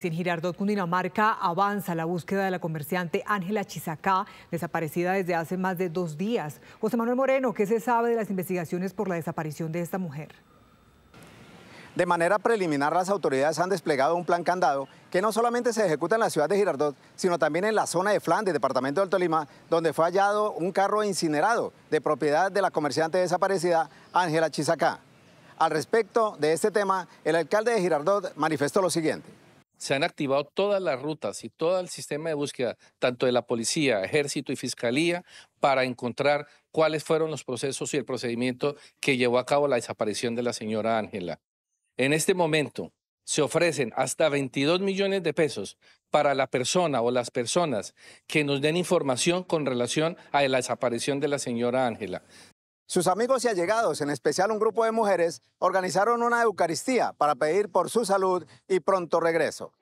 En Girardot, Cundinamarca, avanza la búsqueda de la comerciante Ángela Chizacá, desaparecida desde hace más de dos días. José Manuel Moreno, ¿qué se sabe de las investigaciones por la desaparición de esta mujer? De manera preliminar, las autoridades han desplegado un plan candado que no solamente se ejecuta en la ciudad de Girardot, sino también en la zona de Flandes, departamento del Tolima, donde fue hallado un carro incinerado de propiedad de la comerciante desaparecida Ángela Chizacá. Al respecto de este tema, el alcalde de Girardot manifestó lo siguiente se han activado todas las rutas y todo el sistema de búsqueda, tanto de la policía, ejército y fiscalía, para encontrar cuáles fueron los procesos y el procedimiento que llevó a cabo la desaparición de la señora Ángela. En este momento se ofrecen hasta 22 millones de pesos para la persona o las personas que nos den información con relación a la desaparición de la señora Ángela. Sus amigos y allegados, en especial un grupo de mujeres, organizaron una Eucaristía para pedir por su salud y pronto regreso.